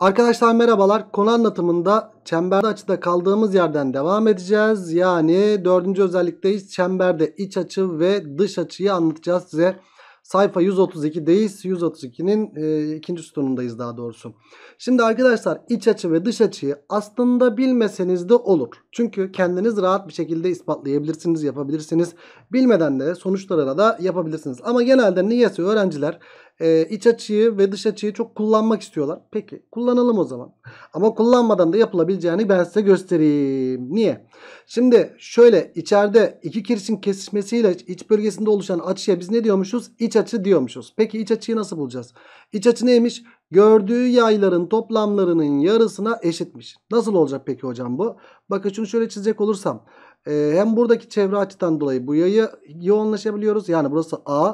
Arkadaşlar merhabalar. Konu anlatımında çemberde açıda kaldığımız yerden devam edeceğiz. Yani dördüncü özellikteyiz. Çemberde iç açı ve dış açıyı anlatacağız size. Sayfa 132'deyiz. 132'nin e, ikinci sütunundayız daha doğrusu. Şimdi arkadaşlar iç açı ve dış açıyı aslında bilmeseniz de olur. Çünkü kendiniz rahat bir şekilde ispatlayabilirsiniz, yapabilirsiniz. Bilmeden de sonuçlara da yapabilirsiniz. Ama genelde niyeyse öğrenciler e, iç açıyı ve dış açıyı çok kullanmak istiyorlar. Peki kullanalım o zaman. Ama kullanmadan da yapılabileceğini ben size göstereyim. Niye? Şimdi şöyle içeride iki kirişin kesişmesiyle iç bölgesinde oluşan açıya biz ne diyormuşuz? İç açı diyormuşuz. Peki iç açıyı nasıl bulacağız? İç açı neymiş? Gördüğü yayların toplamlarının yarısına eşitmiş. Nasıl olacak peki hocam bu? Bakın şunu şöyle çizecek olursam. E, hem buradaki çevre açıdan dolayı bu yayı yoğunlaşabiliyoruz. Yani burası A.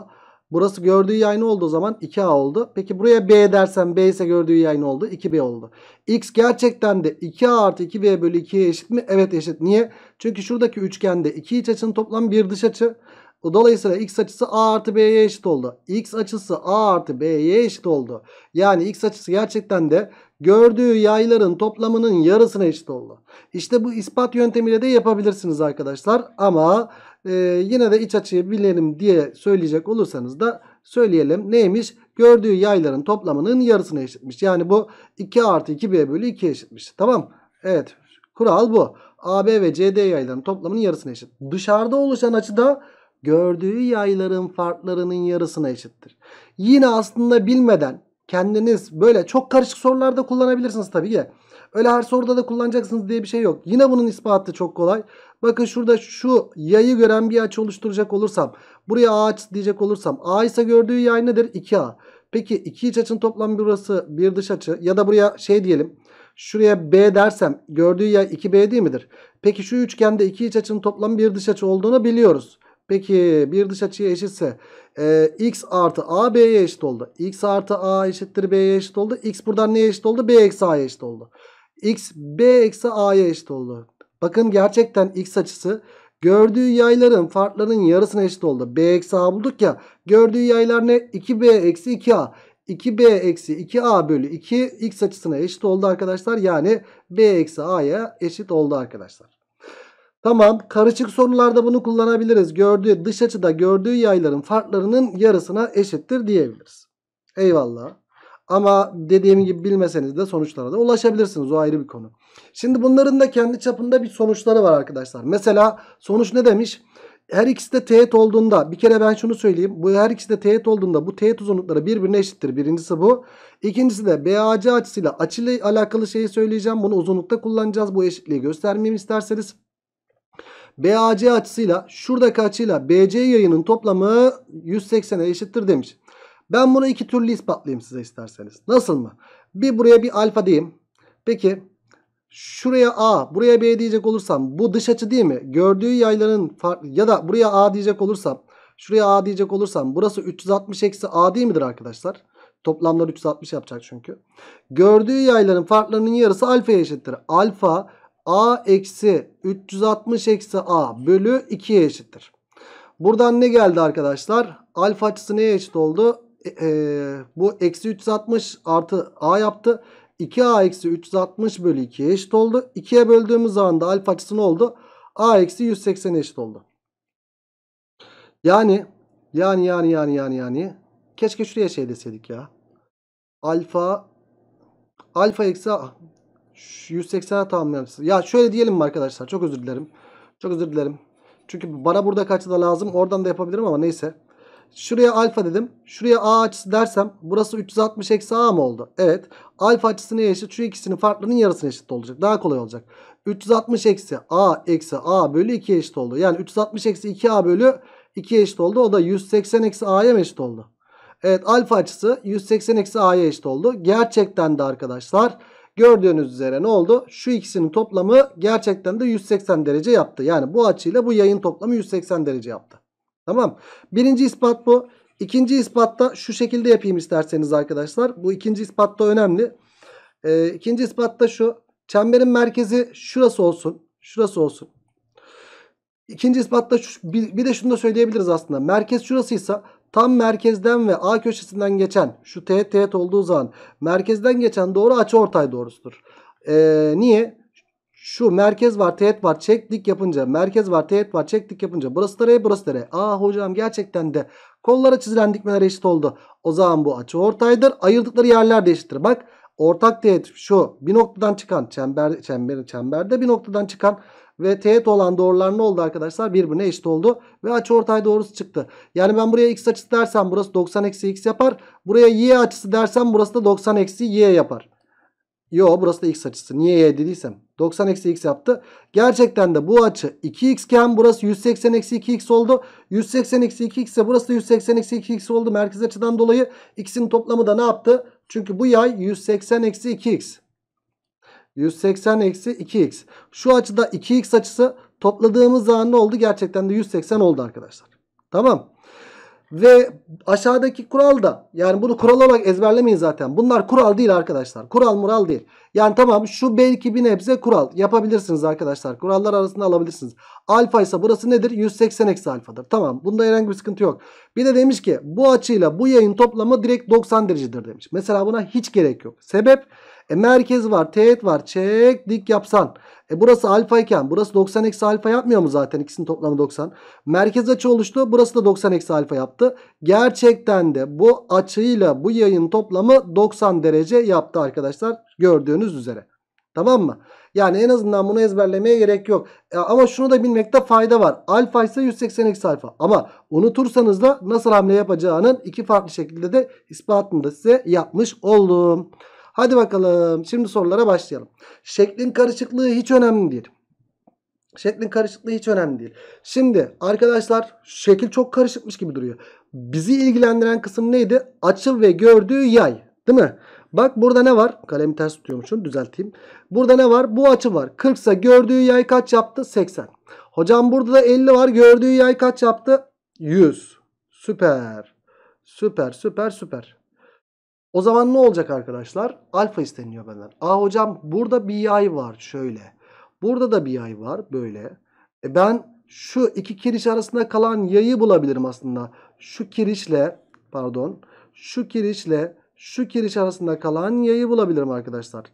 Burası gördüğü yay ne oldu o zaman? 2A oldu. Peki buraya B dersen B ise gördüğü yay ne oldu? 2B oldu. X gerçekten de 2A artı 2B bölü 2'ye eşit mi? Evet eşit. Niye? Çünkü şuradaki üçgende 2 iç açının toplam 1 dış açı. Dolayısıyla x açısı a artı b'ye eşit oldu. x açısı a artı b'ye eşit oldu. Yani x açısı gerçekten de gördüğü yayların toplamının yarısına eşit oldu. İşte bu ispat yöntemiyle de yapabilirsiniz arkadaşlar. Ama e, yine de iç açıyı bilelim diye söyleyecek olursanız da söyleyelim. Neymiş? Gördüğü yayların toplamının yarısına eşitmiş. Yani bu 2 artı 2b bölü 2 eşitmiş. Tamam. Evet. Kural bu. AB ve CD yaylarının toplamının yarısına eşit. Dışarıda oluşan açı da gördüğü yayların farklarının yarısına eşittir. Yine aslında bilmeden kendiniz böyle çok karışık sorularda kullanabilirsiniz tabii ki. Öyle her soruda da kullanacaksınız diye bir şey yok. Yine bunun ispatı çok kolay. Bakın şurada şu yayı gören bir açı oluşturacak olursam. Buraya A açısı diyecek olursam. A ise gördüğü yay nedir? 2A. Peki iki iç açının toplamı burası bir dış açı. Ya da buraya şey diyelim. Şuraya B dersem gördüğü yay 2B değil midir? Peki şu üçgende iki iç açının toplam bir dış açı olduğunu biliyoruz. Peki bir dış açıya eşitse e, x artı a b'ye eşit oldu. x artı a eşittir b'ye eşit oldu. x buradan neye eşit oldu? b eksi a'ya eşit oldu x b eksi a'ya eşit oldu. Bakın gerçekten x açısı gördüğü yayların farklarının yarısına eşit oldu. b eksi a bulduk ya gördüğü yaylar ne? 2b eksi 2a. 2b eksi 2a bölü 2 x açısına eşit oldu arkadaşlar. Yani b eksi a'ya eşit oldu arkadaşlar. Tamam karışık sorularda bunu kullanabiliriz. Gördüğü dış açıda gördüğü yayların farklarının yarısına eşittir diyebiliriz. Eyvallah. Ama dediğim gibi bilmeseniz de sonuçlara da ulaşabilirsiniz. O ayrı bir konu. Şimdi bunların da kendi çapında bir sonuçları var arkadaşlar. Mesela sonuç ne demiş? Her ikisi de teğet olduğunda bir kere ben şunu söyleyeyim. Bu her ikisi de teğet olduğunda bu teğet uzunlukları birbirine eşittir. Birincisi bu. İkincisi de BAC açısıyla açıyla alakalı şeyi söyleyeceğim. Bunu uzunlukta kullanacağız. Bu eşitliği göstermeyeyim isterseniz. BAC açısıyla şuradaki açıyla BC yayının toplamı 180'e eşittir demiş. Ben bunu iki türlü ispatlayayım size isterseniz. Nasıl mı? Bir buraya bir alfa diyeyim. Peki şuraya A buraya B diyecek olursam bu dış açı değil mi? Gördüğü yayların ya da buraya A diyecek olursam şuraya A diyecek olursam burası 360 eksi A değil midir arkadaşlar? Toplamlar 360 yapacak çünkü. Gördüğü yayların farklarının yarısı alfa eşittir. Alfa A eksi 360 eksi A bölü 2'ye eşittir. Buradan ne geldi arkadaşlar? Alfa açısı neye eşit oldu? E, e, bu eksi 360 artı a yaptı. 2a eksi 360 bölü 2'ye eşit oldu. 2'ye böldüğümüz zaman da alfa açısı ne oldu? a eksi 180 eşit oldu. Yani yani yani yani yani yani keşke şuraya şey deseydik ya. Alfa alfa eksi 180'e tamamlayalım. Ya şöyle diyelim mi arkadaşlar? Çok özür dilerim. Çok özür dilerim. Çünkü bana burada kaçı da lazım. Oradan da yapabilirim ama neyse. Şuraya alfa dedim. Şuraya a açısı dersem burası 360 eksi a mı oldu? Evet. Alfa açısı neye eşit? Şu ikisinin farklının yarısına eşit olacak. Daha kolay olacak. 360 eksi a eksi a bölü 2 eşit oldu. Yani 360 eksi 2a bölü 2 eşit oldu. O da 180 eksi a'ya eşit oldu? Evet alfa açısı 180 eksi a'ya eşit oldu. Gerçekten de arkadaşlar gördüğünüz üzere ne oldu? Şu ikisinin toplamı gerçekten de 180 derece yaptı. Yani bu açıyla bu yayın toplamı 180 derece yaptı. Tamam. Birinci ispat bu. İkinci ispatta şu şekilde yapayım isterseniz arkadaşlar. Bu ikinci ispatta önemli. Ee, ikinci ispatta şu. Çemberin merkezi şurası olsun. Şurası olsun. İkinci ispatta şu, bir, bir de şunu da söyleyebiliriz aslında. Merkez şurasıysa tam merkezden ve A köşesinden geçen şu teğet teğet olduğu zaman merkezden geçen doğru açı ortay doğrusudur. Ee, niye? Şu merkez var teğet var çek dik yapınca merkez var teğet var çek dik yapınca burası da R burası da R. Aa hocam gerçekten de kollara çizilen dikmeler eşit oldu. O zaman bu açı ortaydır. Ayırdıkları yerler de eşittir. Bak ortak teğet şu bir noktadan çıkan çember, çember, çemberde bir noktadan çıkan ve teğet olan doğrular ne oldu arkadaşlar? Birbirine eşit oldu ve açı ortay doğrusu çıktı. Yani ben buraya x açısı dersem burası 90 eksi x yapar. Buraya y açısı dersem burası da 90 eksi y yapar. Yo burası da x açısı. Niye y dediysem. 90 eksi x yaptı. Gerçekten de bu açı 2x iken burası 180 eksi 2x oldu. 180 eksi 2x ise burası da 180 eksi 2x oldu. Merkez açıdan dolayı x'in toplamı da ne yaptı? Çünkü bu yay 180 eksi 2x. 180 eksi 2x. Şu açıda 2x açısı topladığımız zaman ne oldu? Gerçekten de 180 oldu arkadaşlar. Tamam. Ve aşağıdaki kural da yani bunu kural olarak ezberlemeyin zaten. Bunlar kural değil arkadaşlar. Kural mural değil. Yani tamam şu belki bir nebze kural. Yapabilirsiniz arkadaşlar. Kurallar arasında alabilirsiniz. Alfa ise burası nedir? 180 eksi alfadır. Tamam bunda herhangi bir sıkıntı yok. Bir de demiş ki bu açıyla bu yayın toplamı direkt 90 derecedir demiş. Mesela buna hiç gerek yok. Sebep? E merkez var, teğet var. Çek dik yapsan. E burası alfa iken burası 90 eksi alfa yapmıyor mu zaten? İkisinin toplamı 90. Merkez açı oluştu. Burası da 90 eksi alfa yaptı. Gerçekten de bu açıyla bu yayın toplamı 90 derece yaptı arkadaşlar. Gördüğünüz üzere. Tamam mı? Yani en azından bunu ezberlemeye gerek yok. E, ama şunu da bilmekte fayda var. Alfa ise 180 eksi alfa. Ama unutursanız da nasıl hamle yapacağının iki farklı şekilde de ispatını da size yapmış oldum. Hadi bakalım şimdi sorulara başlayalım. Şeklin karışıklığı hiç önemli değil. Şeklin karışıklığı hiç önemli değil. Şimdi arkadaşlar şekil çok karışıkmış gibi duruyor. Bizi ilgilendiren kısım neydi? Açıl ve gördüğü yay. Değil mi? Bak burada ne var? Kalemi ters tutuyormuşum düzelteyim. Burada ne var? Bu açı var. 40 ise gördüğü yay kaç yaptı? 80. Hocam burada da 50 var. Gördüğü yay kaç yaptı? 100. Süper. Süper süper süper. O zaman ne olacak arkadaşlar? Alfa isteniyor benden. A hocam burada bir yay var şöyle. Burada da bir yay var böyle. E ben şu iki kiriş arasında kalan yayı bulabilirim aslında. Şu kirişle pardon şu kirişle şu kiriş arasında kalan yayı bulabilirim arkadaşlar.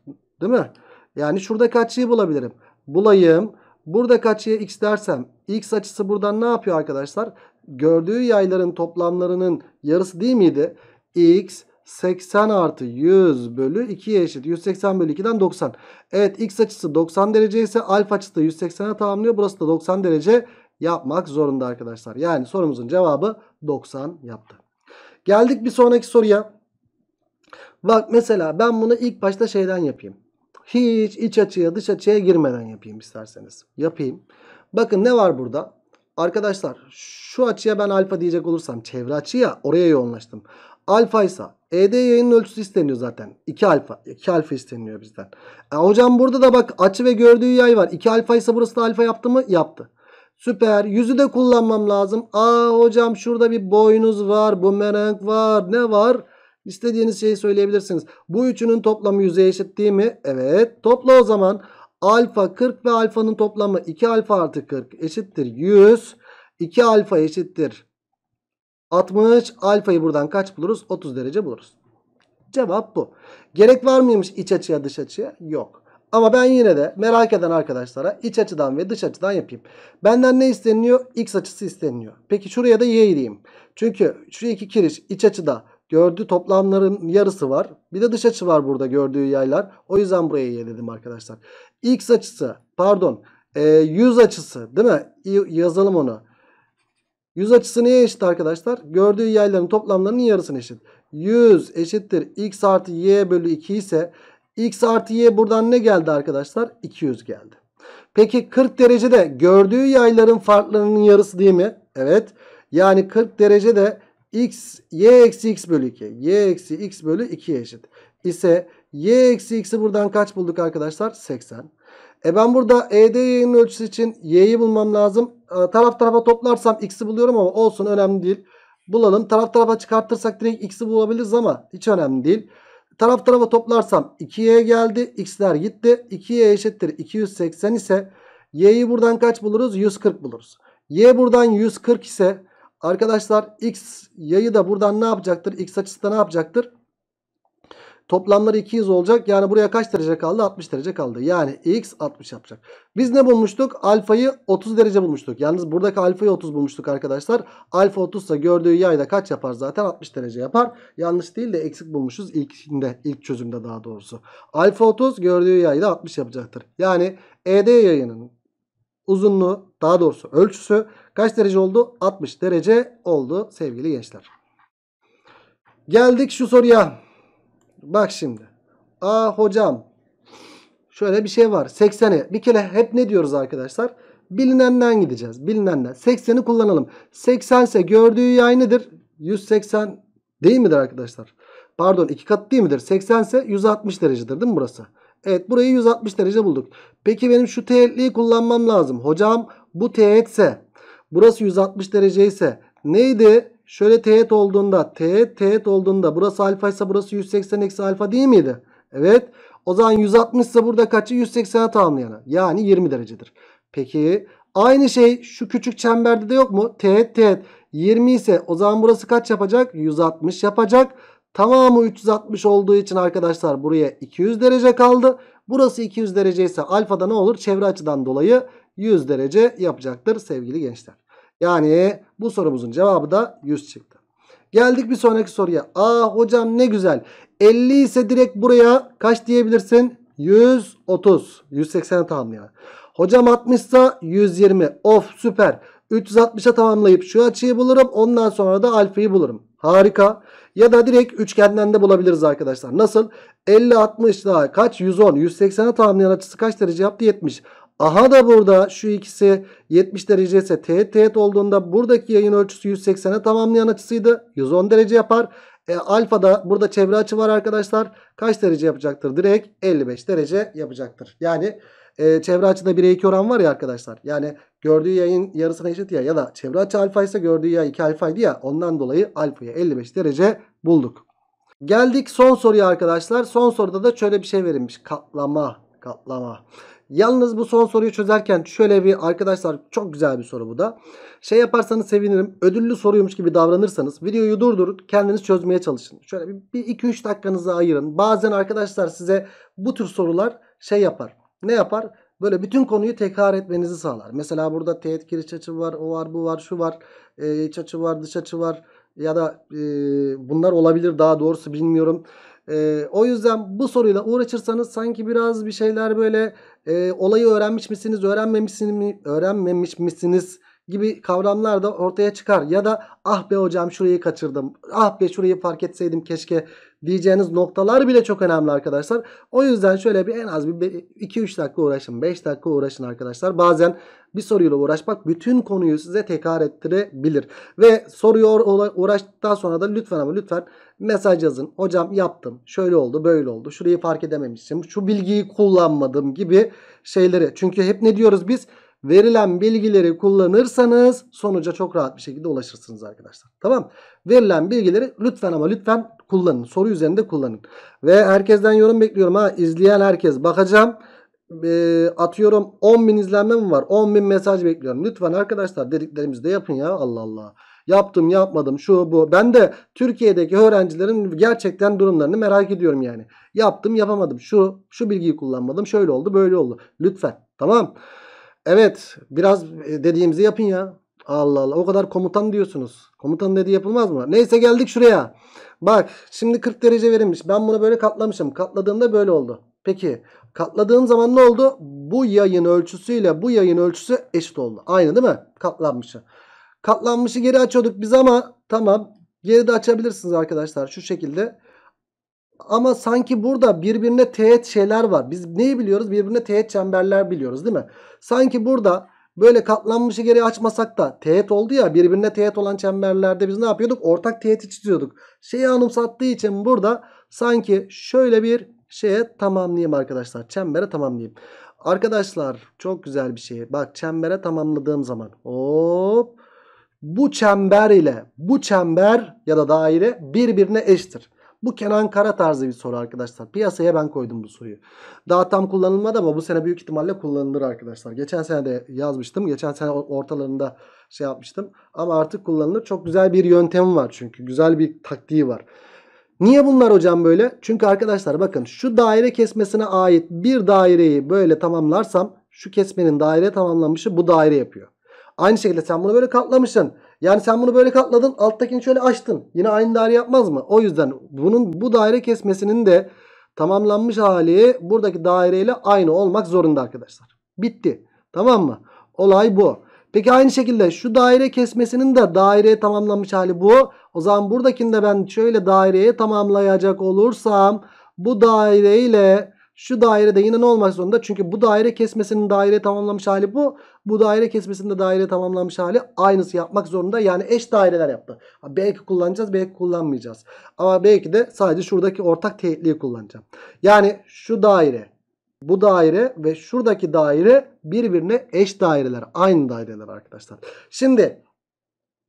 Değil mi? Yani şurada kaç yayı bulabilirim? Bulayım. Burada kaç yayı x dersem x açısı buradan ne yapıyor arkadaşlar? Gördüğü yayların toplamlarının yarısı değil miydi? x 80 artı 100 bölü 2'ye eşit. 180 bölü 2'den 90. Evet x açısı 90 derece ise alfa açısı da 180'e tamamlıyor. Burası da 90 derece yapmak zorunda arkadaşlar. Yani sorumuzun cevabı 90 yaptı. Geldik bir sonraki soruya. Bak mesela ben bunu ilk başta şeyden yapayım. Hiç iç açıya dış açıya girmeden yapayım isterseniz. Yapayım. Bakın ne var burada? Arkadaşlar şu açıya ben alfa diyecek olursam çevre açıya oraya yoğunlaştım. Alfa ise ED yayının ölçüsü isteniyor zaten. 2 alfa. 2 alfa isteniyor bizden. E, hocam burada da bak açı ve gördüğü yay var. 2 alfa ise burası da alfa yaptı mı? Yaptı. Süper. Yüzü de kullanmam lazım. Aa hocam şurada bir boynuz var. Bumerang var. Ne var? İstediğiniz şeyi söyleyebilirsiniz. Bu üçünün toplamı yüze eşit değil mi? Evet. Topla o zaman. Alfa 40 ve alfanın toplamı 2 alfa artı 40 eşittir 100. 2 alfa eşittir 60 alfayı buradan kaç buluruz? 30 derece buluruz. Cevap bu. Gerek var mıymış iç açıya dış açıya? Yok. Ama ben yine de merak eden arkadaşlara iç açıdan ve dış açıdan yapayım. Benden ne isteniyor? X açısı isteniyor. Peki şuraya da y diyeyim. Çünkü şu iki kiriş iç açıda gördüğü toplamların yarısı var. Bir de dış açı var burada gördüğü yaylar. O yüzden buraya y dedim arkadaşlar. X açısı pardon e, 100 açısı değil mi? Yazalım onu. Yüz açısı neye eşit arkadaşlar? Gördüğü yayların toplamlarının yarısına eşit. 100 eşittir x artı y bölü 2 ise x artı y buradan ne geldi arkadaşlar? 200 geldi. Peki 40 derecede gördüğü yayların farklarının yarısı değil mi? Evet. Yani 40 derecede x, y eksi x bölü 2. y eksi x bölü 2 eşit. İse y eksi x'i buradan kaç bulduk arkadaşlar? 80. E ben burada ED yayının ölçüsü için Y'yi bulmam lazım. E, taraf tarafa toplarsam X'i buluyorum ama olsun önemli değil. Bulalım. Taraf tarafa çıkartırsak direkt X'i bulabiliriz ama hiç önemli değil. Taraf tarafa toplarsam 2Y geldi. X'ler gitti. 2Y eşittir 280 ise Y'yi buradan kaç buluruz? 140 buluruz. Y buradan 140 ise arkadaşlar X yayı da buradan ne yapacaktır? X açısı da ne yapacaktır? Toplamları 200 olacak. Yani buraya kaç derece kaldı? 60 derece kaldı. Yani x 60 yapacak. Biz ne bulmuştuk? Alfayı 30 derece bulmuştuk. Yalnız buradaki alfayı 30 bulmuştuk arkadaşlar. Alfa 30 ise gördüğü yayda kaç yapar zaten? 60 derece yapar. Yanlış değil de eksik bulmuşuz ilkinde, ilk çözümde daha doğrusu. Alfa 30 gördüğü yayda 60 yapacaktır. Yani ED yayının uzunluğu daha doğrusu ölçüsü kaç derece oldu? 60 derece oldu sevgili gençler. Geldik şu soruya. Bak şimdi. Aa hocam. Şöyle bir şey var. 80'e. Bir kere hep ne diyoruz arkadaşlar? Bilinenden gideceğiz. Bilinenden. 80'i kullanalım. 80 ise gördüğü yay nedir? 180 değil midir arkadaşlar? Pardon iki kat değil midir? 80 ise 160 derecedir değil mi burası? Evet burayı 160 derece bulduk. Peki benim şu teğetliği kullanmam lazım. Hocam bu teğetse burası 160 derece ise neydi? Şöyle teğet olduğunda teğet teğet olduğunda burası alfa ise burası 180 eksi alfa değil miydi? Evet. O zaman 160 ise burada kaçı? 180'e tamamlayanı. Yani 20 derecedir. Peki aynı şey şu küçük çemberde de yok mu? Teğet teğet. 20 ise o zaman burası kaç yapacak? 160 yapacak. Tamamı 360 olduğu için arkadaşlar buraya 200 derece kaldı. Burası 200 derece ise alfada ne olur? Çevre açıdan dolayı 100 derece yapacaktır sevgili gençler. Yani bu sorumuzun cevabı da 100 çıktı. Geldik bir sonraki soruya. Aa hocam ne güzel. 50 ise direkt buraya kaç diyebilirsin? 130. 180'e tamamlayan. Hocam 60 ise 120. Of süper. 360'a tamamlayıp şu açıyı bulurum. Ondan sonra da alfayı bulurum. Harika. Ya da direkt üçgenden de bulabiliriz arkadaşlar. Nasıl? 50 60 daha kaç? 110. 180'e tamamlayan açısı kaç derece yaptı? 70. Aha da burada şu ikisi 70 derece ise teğet teğet olduğunda buradaki yayın ölçüsü 180'e tamamlayan açısıydı. 110 derece yapar. E, alfa da burada çevre açı var arkadaşlar. Kaç derece yapacaktır? Direkt 55 derece yapacaktır. Yani e, çevre açıda 1'e 2 oran var ya arkadaşlar. Yani gördüğü yayın yarısına eşit ya ya da çevre açı alfa ise gördüğü yay 2 alfaydı ya ondan dolayı alfaya 55 derece bulduk. Geldik son soruya arkadaşlar. Son soruda da şöyle bir şey verilmiş. Katlama. Katlama. Yalnız bu son soruyu çözerken şöyle bir arkadaşlar çok güzel bir soru bu da. Şey yaparsanız sevinirim. Ödüllü soruymuş gibi davranırsanız videoyu durdurup kendiniz çözmeye çalışın. Şöyle bir 2-3 dakikanızı ayırın. Bazen arkadaşlar size bu tür sorular şey yapar. Ne yapar? Böyle bütün konuyu tekrar etmenizi sağlar. Mesela burada teğet giriş açı var, o var, bu var, şu var, e, iç açı var, dış açı var ya da e, bunlar olabilir daha doğrusu bilmiyorum. E, o yüzden bu soruyla uğraşırsanız sanki biraz bir şeyler böyle e, olayı öğrenmiş misiniz, öğrenmemişsiniz mi, öğrenmemiş misiniz gibi kavramlar da ortaya çıkar. Ya da ah be hocam şurayı kaçırdım. Ah be şurayı fark etseydim keşke diyeceğiniz noktalar bile çok önemli arkadaşlar. O yüzden şöyle bir en az bir 2-3 dakika uğraşın. 5 dakika uğraşın arkadaşlar. Bazen bir soruyla uğraşmak bütün konuyu size tekrar ettirebilir. Ve soruyu uğraştıktan sonra da lütfen ama lütfen mesaj yazın. Hocam yaptım. Şöyle oldu böyle oldu. Şurayı fark edememişim. Şu bilgiyi kullanmadım gibi şeyleri. Çünkü hep ne diyoruz biz? Verilen bilgileri kullanırsanız sonuca çok rahat bir şekilde ulaşırsınız arkadaşlar. Tamam. Verilen bilgileri lütfen ama lütfen kullanın. Soru üzerinde kullanın. Ve herkesten yorum bekliyorum ha. izleyen herkes bakacağım e, atıyorum 10 bin izlenme mi var? 10 bin mesaj bekliyorum. Lütfen arkadaşlar dediklerimizi de yapın ya Allah Allah. Yaptım yapmadım şu bu. Ben de Türkiye'deki öğrencilerin gerçekten durumlarını merak ediyorum yani. Yaptım yapamadım şu şu bilgiyi kullanmadım şöyle oldu böyle oldu. Lütfen tamam. Evet biraz e, dediğimizi yapın ya. Allah Allah o kadar komutan diyorsunuz. Komutan dediği yapılmaz mı? Neyse geldik şuraya. Bak şimdi 40 derece verilmiş. Ben bunu böyle katlamışım. Katladığımda böyle oldu. Peki katladığın zaman ne oldu? Bu yayın ölçüsüyle bu yayın ölçüsü eşit oldu. Aynı değil mi? Katlanmışı. Katlanmışı geri açıyorduk biz ama tamam geri de açabilirsiniz arkadaşlar şu şekilde. Ama sanki burada birbirine teğet şeyler var. Biz neyi biliyoruz? Birbirine teğet çemberler biliyoruz değil mi? Sanki burada böyle katlanmışı geri açmasak da teğet oldu ya birbirine teğet olan çemberlerde biz ne yapıyorduk? Ortak teğeti çiziyorduk. Şeyi anımsattığı için burada sanki şöyle bir şeye tamamlayayım arkadaşlar. Çembere tamamlayayım. Arkadaşlar çok güzel bir şey. Bak çembere tamamladığım zaman hop bu çember ile bu çember ya da daire birbirine eşittir. Bu Kenan Kara tarzı bir soru arkadaşlar. Piyasaya ben koydum bu soruyu. Daha tam kullanılmadı ama bu sene büyük ihtimalle kullanılır arkadaşlar. Geçen sene de yazmıştım. Geçen sene ortalarında şey yapmıştım. Ama artık kullanılır. Çok güzel bir yöntemi var çünkü. Güzel bir taktiği var. Niye bunlar hocam böyle? Çünkü arkadaşlar bakın şu daire kesmesine ait bir daireyi böyle tamamlarsam şu kesmenin daire tamamlanmışı bu daire yapıyor. Aynı şekilde sen bunu böyle katlamışsın. Yani sen bunu böyle katladın alttakini şöyle açtın. Yine aynı daire yapmaz mı? O yüzden bunun bu daire kesmesinin de tamamlanmış hali buradaki daireyle aynı olmak zorunda arkadaşlar. Bitti. Tamam mı? Olay bu. Peki aynı şekilde şu daire kesmesinin de daireye tamamlanmış hali bu. O zaman buradakinde ben şöyle daireye tamamlayacak olursam bu daire ile şu dairede yine ne olmak zorunda? Çünkü bu daire kesmesinin daire tamamlamış hali bu. Bu daire kesmesinde daire tamamlamış hali aynısı yapmak zorunda. Yani eş daireler yaptı. Belki kullanacağız belki kullanmayacağız. Ama belki de sadece şuradaki ortak teğetliği kullanacağım. Yani şu daire bu daire ve şuradaki daire birbirine eş daireler. Aynı daireler arkadaşlar. Şimdi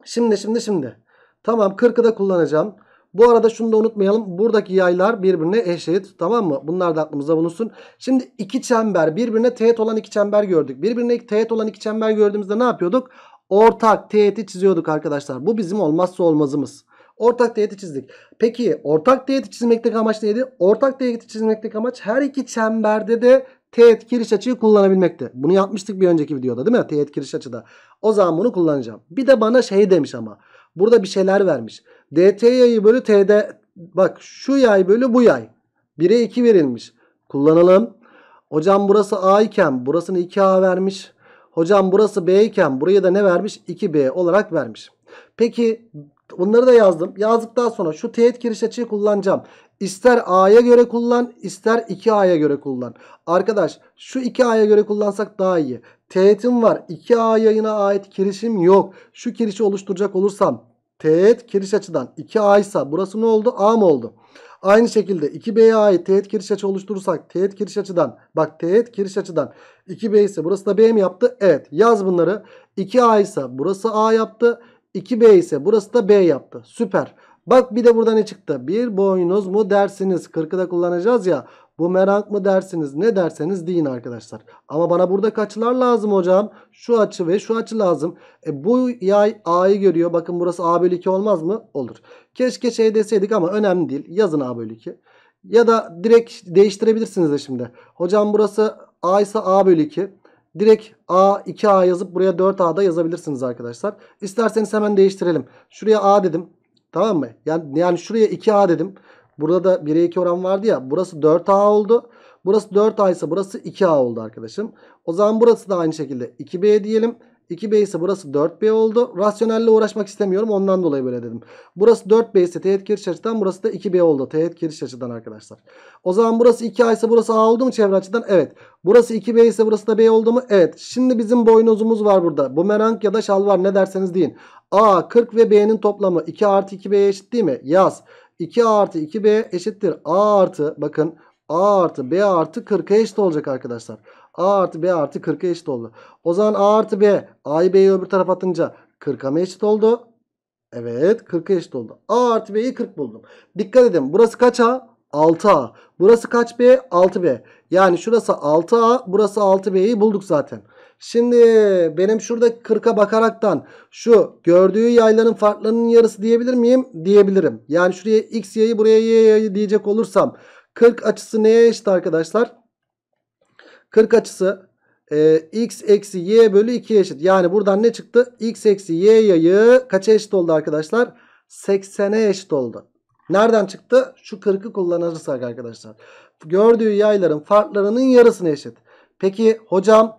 şimdi şimdi şimdi. Tamam 40'ı da kullanacağım. Bu arada şunu da unutmayalım. Buradaki yaylar birbirine eşit. Tamam mı? Bunlar da aklımızda bulunsun. Şimdi iki çember. Birbirine teğet olan iki çember gördük. Birbirine teğet olan iki çember gördüğümüzde ne yapıyorduk? Ortak teğeti çiziyorduk arkadaşlar. Bu bizim olmazsa olmazımız. Ortak teğeti çizdik. Peki ortak teğeti çizmekteki amaç neydi? Ortak teğeti çizmekteki amaç her iki çemberde de teğet giriş açıyı kullanabilmekti. Bunu yapmıştık bir önceki videoda değil mi? Teğet giriş açıda. O zaman bunu kullanacağım. Bir de bana şey demiş ama. Burada bir şeyler vermiş. DT yayı bölü TD. Bak şu yay bölü bu yay. 1'e 2 verilmiş. Kullanalım. Hocam burası A iken burasını 2A vermiş. Hocam burası B iken buraya da ne vermiş? 2B olarak vermiş. Peki Bunları da yazdım. Yazdıktan sonra şu teğet giriş açıyı kullanacağım. İster A'ya göre kullan ister 2A'ya göre kullan. Arkadaş şu 2A'ya göre kullansak daha iyi. Teğetim var. 2A yayına ait kirişim yok. Şu kirişi oluşturacak olursam teğet kiriş açıdan 2A ise burası ne oldu? A mı oldu? Aynı şekilde 2B'ye ait teğet kiriş açı oluşturursak teğet kiriş açıdan bak teğet kiriş açıdan 2B ise burası da B mi yaptı? Evet yaz bunları. 2A ise burası A yaptı. 2B ise burası da B yaptı. Süper. Bak bir de burada ne çıktı? Bir boynuz mu dersiniz? 40'ı da kullanacağız ya. Bu merak mı dersiniz? Ne derseniz deyin arkadaşlar. Ama bana burada kaçlar lazım hocam? Şu açı ve şu açı lazım. E, bu yay A'yı görüyor. Bakın burası A bölü 2 olmaz mı? Olur. Keşke şey deseydik ama önemli değil. Yazın A bölü 2. Ya da direkt değiştirebilirsiniz de şimdi. Hocam burası A ise A bölü 2. Direkt A 2A yazıp buraya 4A da yazabilirsiniz arkadaşlar. İsterseniz hemen değiştirelim. Şuraya A dedim. Tamam mı? Yani, yani şuraya 2A dedim. Burada da 1'e 2 oran vardı ya. Burası 4A oldu. Burası 4A ise burası 2A oldu arkadaşım. O zaman burası da aynı şekilde 2B diyelim. 2B ise burası 4B oldu. Rasyonelle uğraşmak istemiyorum. Ondan dolayı böyle dedim. Burası 4B ise teğet giriş açıdan. Burası da 2B oldu. Teğet giriş açıdan arkadaşlar. O zaman burası 2A ise burası A oldu mu çevre açıdan? Evet. Burası 2B ise burası da B oldu mu? Evet. Şimdi bizim boynuzumuz var burada. Bu merank ya da şal var ne derseniz deyin. A 40 ve B'nin toplamı 2 artı 2 b eşit değil mi? Yaz. 2 artı 2B eşittir. A artı bakın A artı B artı 40'a eşit olacak arkadaşlar. Arkadaşlar. A artı B artı 40'a eşit oldu. O zaman A artı B A'yı B'yi öbür tarafa atınca 40'a mı eşit oldu? Evet 40'a eşit oldu. A artı B'yi 40 buldum. Dikkat edin burası kaç A? 6A. Burası kaç B? 6B. Yani şurası 6A burası 6B'yi bulduk zaten. Şimdi benim şurada 40'a bakaraktan şu gördüğü yayların farklarının yarısı diyebilir miyim? Diyebilirim. Yani şuraya x y'yi buraya y y'yi diyecek olursam 40 açısı neye eşit arkadaşlar? 40 açısı e, x eksi y bölü 2'ye eşit. Yani buradan ne çıktı? x eksi y yayı kaça eşit oldu arkadaşlar? 80'e eşit oldu. Nereden çıktı? Şu 40'ı kullanırsak arkadaşlar. Gördüğü yayların farklarının yarısına eşit. Peki hocam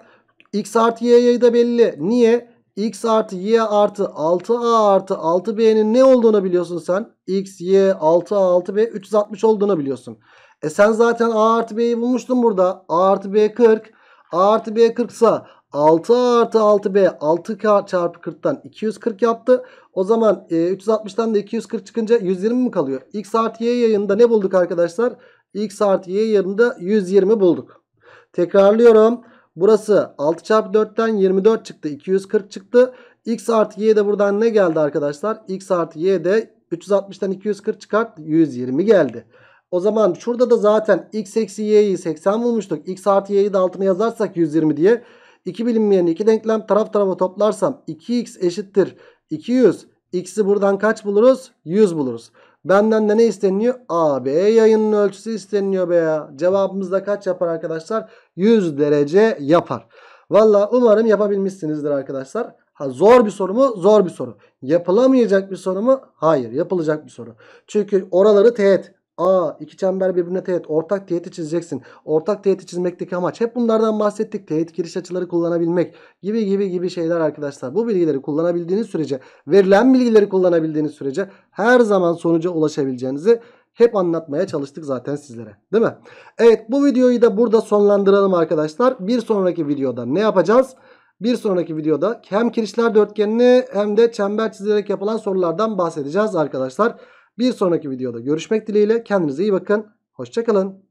x artı y yayı da belli. Niye? x artı y artı 6a artı 6b'nin ne olduğunu biliyorsun sen. x, y, 6a, 6b 360 olduğunu biliyorsun. E sen zaten A artı B'yi bulmuştun burada. A artı B 40. A artı B 40 ise 6 A artı 6B 6 K çarpı 40'tan 240 yaptı. O zaman e, 360'tan da 240 çıkınca 120 mi kalıyor? X artı Y yayında ne bulduk arkadaşlar? X artı Y yanında 120 bulduk. Tekrarlıyorum. Burası 6 çarpı 4'ten 24 çıktı. 240 çıktı. X artı Y de buradan ne geldi arkadaşlar? X artı Y de 360'tan 240 çıkart. 120 geldi. O zaman şurada da zaten x eksi y'yi 80 bulmuştuk. x artı y'yi de altına yazarsak 120 diye. 2 bilinmeyen iki denklem taraf tarafa toplarsam 2x eşittir 200. X'i buradan kaç buluruz? 100 buluruz. Benden de ne isteniliyor? AB yayının ölçüsü isteniyor be ya. Cevabımız da kaç yapar arkadaşlar? 100 derece yapar. Valla umarım yapabilmişsinizdir arkadaşlar. Ha, zor bir soru mu? Zor bir soru. Yapılamayacak bir soru mu? Hayır yapılacak bir soru. Çünkü oraları teğet. A iki çember birbirine teğet. Ortak teğeti çizeceksin. Ortak teğeti çizmekteki amaç. Hep bunlardan bahsettik. Teğet giriş açıları kullanabilmek gibi gibi gibi şeyler arkadaşlar. Bu bilgileri kullanabildiğiniz sürece verilen bilgileri kullanabildiğiniz sürece her zaman sonuca ulaşabileceğinizi hep anlatmaya çalıştık zaten sizlere. Değil mi? Evet bu videoyu da burada sonlandıralım arkadaşlar. Bir sonraki videoda ne yapacağız? Bir sonraki videoda hem kirişler dörtgenini hem de çember çizerek yapılan sorulardan bahsedeceğiz arkadaşlar. Bir sonraki videoda görüşmek dileğiyle kendinize iyi bakın. Hoşçakalın.